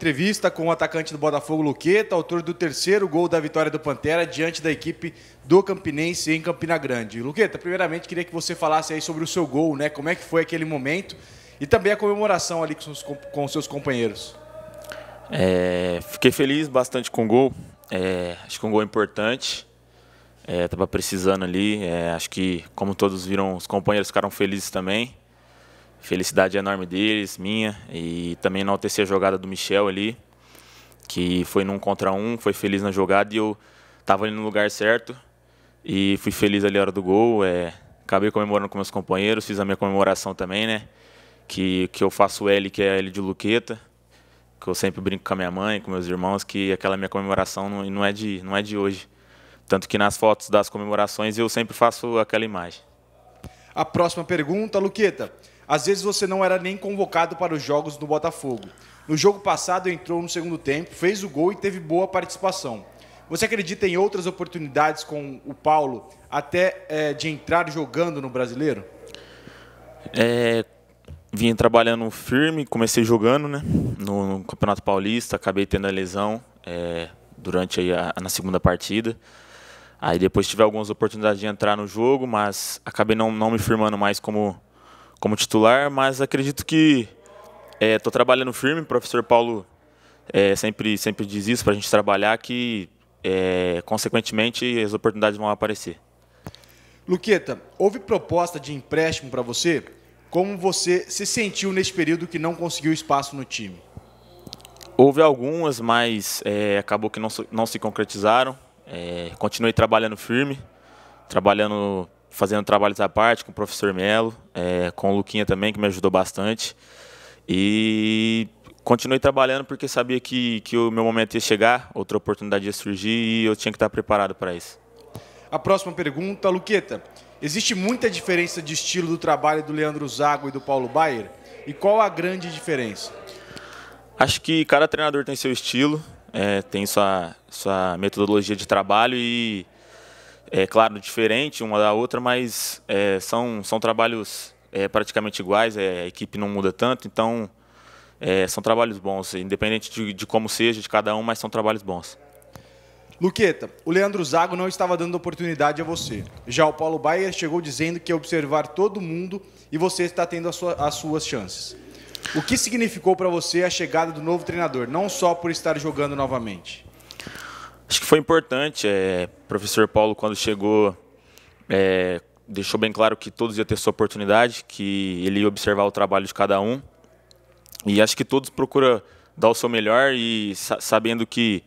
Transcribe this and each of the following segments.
entrevista com o atacante do Botafogo Luqueta, autor do terceiro gol da vitória do Pantera diante da equipe do Campinense em Campina Grande. Luqueta, primeiramente queria que você falasse aí sobre o seu gol, né? Como é que foi aquele momento e também a comemoração ali com, os, com seus companheiros. É, fiquei feliz bastante com o gol. É, acho que é um gol importante. Estava é, precisando ali. É, acho que, como todos viram, os companheiros ficaram felizes também. Felicidade enorme deles, minha, e também enaltecer a jogada do Michel ali, que foi num contra um, foi feliz na jogada e eu estava ali no lugar certo e fui feliz ali na hora do gol. É, acabei comemorando com meus companheiros, fiz a minha comemoração também, né? Que, que eu faço L, que é L de Luqueta, que eu sempre brinco com a minha mãe, com meus irmãos, que aquela minha comemoração não, não, é, de, não é de hoje. Tanto que nas fotos das comemorações eu sempre faço aquela imagem. A próxima pergunta, Luqueta. Às vezes você não era nem convocado para os jogos do Botafogo. No jogo passado entrou no segundo tempo, fez o gol e teve boa participação. Você acredita em outras oportunidades com o Paulo até é, de entrar jogando no Brasileiro? É, trabalhando firme, comecei jogando né, no, no Campeonato Paulista, acabei tendo a lesão é, durante aí a, na segunda partida. Aí depois tive algumas oportunidades de entrar no jogo, mas acabei não, não me firmando mais como, como titular. Mas acredito que estou é, trabalhando firme. O professor Paulo é, sempre, sempre diz isso para a gente trabalhar, que é, consequentemente as oportunidades vão aparecer. Luqueta, houve proposta de empréstimo para você? Como você se sentiu nesse período que não conseguiu espaço no time? Houve algumas, mas é, acabou que não, não se concretizaram. É, continuei trabalhando firme, trabalhando, fazendo trabalhos à parte com o professor Melo, é, com o Luquinha também, que me ajudou bastante. E continuei trabalhando porque sabia que, que o meu momento ia chegar, outra oportunidade ia surgir e eu tinha que estar preparado para isso. A próxima pergunta, Luqueta. Existe muita diferença de estilo do trabalho do Leandro Zago e do Paulo Baier? E qual a grande diferença? Acho que cada treinador tem seu estilo, é, tem sua, sua metodologia de trabalho e, é claro, diferente uma da outra, mas é, são, são trabalhos é, praticamente iguais, é, a equipe não muda tanto, então é, são trabalhos bons, independente de, de como seja de cada um, mas são trabalhos bons. Luqueta, o Leandro Zago não estava dando oportunidade a você. Já o Paulo Baier chegou dizendo que ia observar todo mundo e você está tendo sua, as suas chances. O que significou para você a chegada do novo treinador, não só por estar jogando novamente? Acho que foi importante. É, professor Paulo, quando chegou, é, deixou bem claro que todos iam ter sua oportunidade, que ele ia observar o trabalho de cada um. E acho que todos procuram dar o seu melhor e sabendo que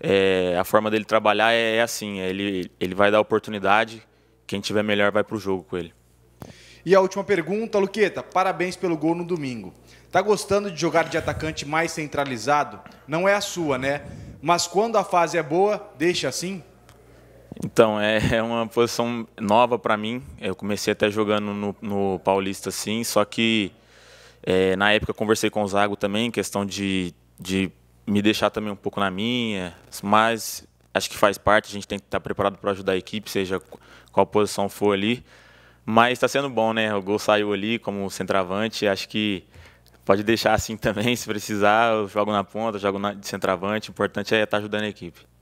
é, a forma dele trabalhar é, é assim, é, ele, ele vai dar oportunidade, quem tiver melhor vai para o jogo com ele. E a última pergunta, Luqueta, parabéns pelo gol no domingo. Tá gostando de jogar de atacante mais centralizado? Não é a sua, né? Mas quando a fase é boa, deixa assim? Então, é, é uma posição nova para mim. Eu comecei até jogando no, no Paulista, sim, só que é, na época eu conversei com o Zago também, questão de, de me deixar também um pouco na minha, mas acho que faz parte, a gente tem que estar preparado para ajudar a equipe, seja qual posição for ali. Mas está sendo bom, né? O gol saiu ali como centroavante. Acho que pode deixar assim também, se precisar. Eu jogo na ponta, jogo na, de centroavante. O importante é estar tá ajudando a equipe.